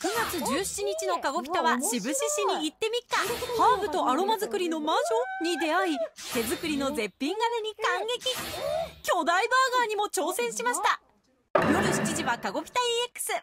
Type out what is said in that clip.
9月17日のかごひたは志布志市に行ってみっかハーブとアロマ作りの魔女に出会い手作りの絶品金に感激巨大バーガーにも挑戦しました夜7時は「かごぴた EX」